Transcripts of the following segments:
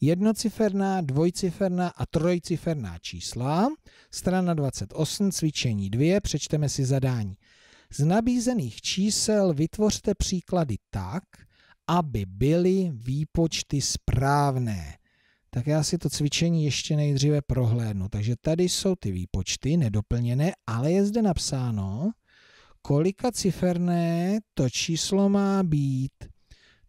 jednociferná, dvojciferná a trojciferná čísla. Strana 28, cvičení 2, přečteme si zadání. Z nabízených čísel vytvořte příklady tak, aby byly výpočty správné. Tak já si to cvičení ještě nejdříve prohlédnu. Takže tady jsou ty výpočty nedoplněné, ale je zde napsáno, kolika ciferné to číslo má být.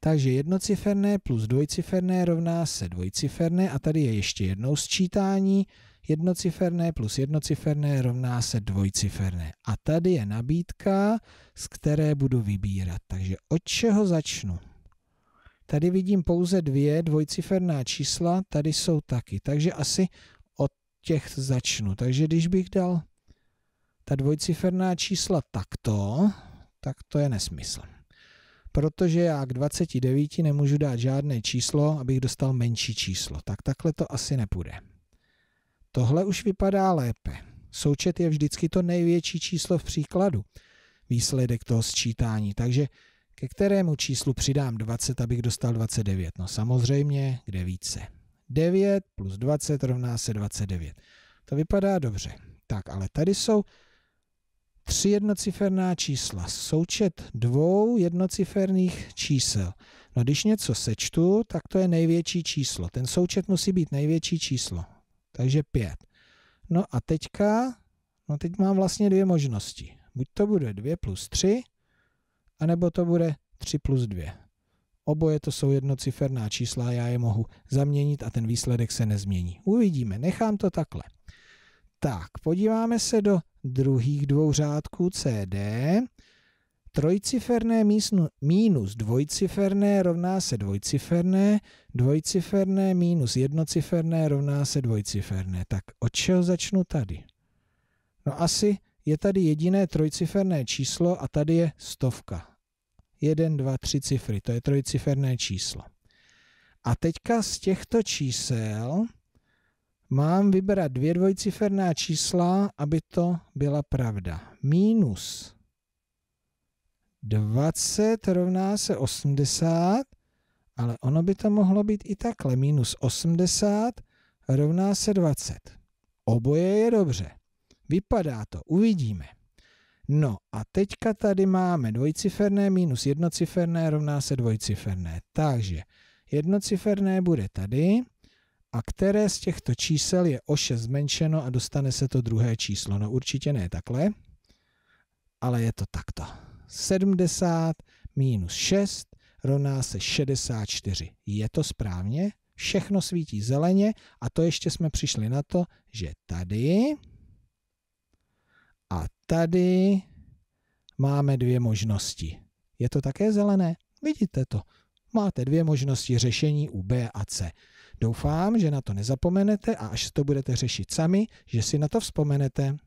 Takže jednociferné plus dvojciferné rovná se dvojciferné a tady je ještě jednou sčítání. Jednociferné plus jednociferné rovná se dvojciferné. A tady je nabídka, z které budu vybírat. Takže od čeho začnu? Tady vidím pouze dvě dvojciferná čísla, tady jsou taky. Takže asi od těch začnu. Takže když bych dal ta dvojciferná čísla takto, tak to je nesmysl protože já k 29 nemůžu dát žádné číslo, abych dostal menší číslo. Tak takhle to asi nepůjde. Tohle už vypadá lépe. Součet je vždycky to největší číslo v příkladu, výsledek toho sčítání, takže ke kterému číslu přidám 20, abych dostal 29? No samozřejmě, kde více. 9 plus 20 rovná se 29. To vypadá dobře. Tak, ale tady jsou tři jednociferná čísla, součet dvou jednociferných čísel. No když něco sečtu, tak to je největší číslo. Ten součet musí být největší číslo. Takže pět. No a teďka, no teď mám vlastně dvě možnosti. Buď to bude 2 plus 3, anebo to bude 3 plus 2. Oboje to jsou jednociferná čísla, já je mohu zaměnit a ten výsledek se nezmění. Uvidíme, nechám to takhle. Tak, podíváme se do druhých dvou řádků CD. Trojciferné minus dvojciferné rovná se dvojciferné, dvojciferné minus jednociferné rovná se dvojciferné. Tak od čeho začnu tady? No asi je tady jediné trojciferné číslo a tady je stovka. Jeden dva tři cifry, to je trojciferné číslo. A teďka z těchto čísel mám vybrat dvě dvojciferná čísla, aby to byla pravda. Minus 20 rovná se 80, ale ono by to mohlo být i takhle. Minus 80 rovná se 20. Oboje je dobře. Vypadá to, uvidíme. No a teďka tady máme dvojciferné minus jednociferné rovná se dvojciferné. Takže jednociferné bude tady a které z těchto čísel je o 6 zmenšeno a dostane se to druhé číslo. No určitě ne takhle, ale je to takto. 70 minus 6 rovná se 64. Je to správně? Všechno svítí zeleně a to ještě jsme přišli na to, že tady a tady máme dvě možnosti. Je to také zelené? Vidíte to. Máte dvě možnosti řešení u B a C. Doufám, že na to nezapomenete a až to budete řešit sami, že si na to vzpomenete.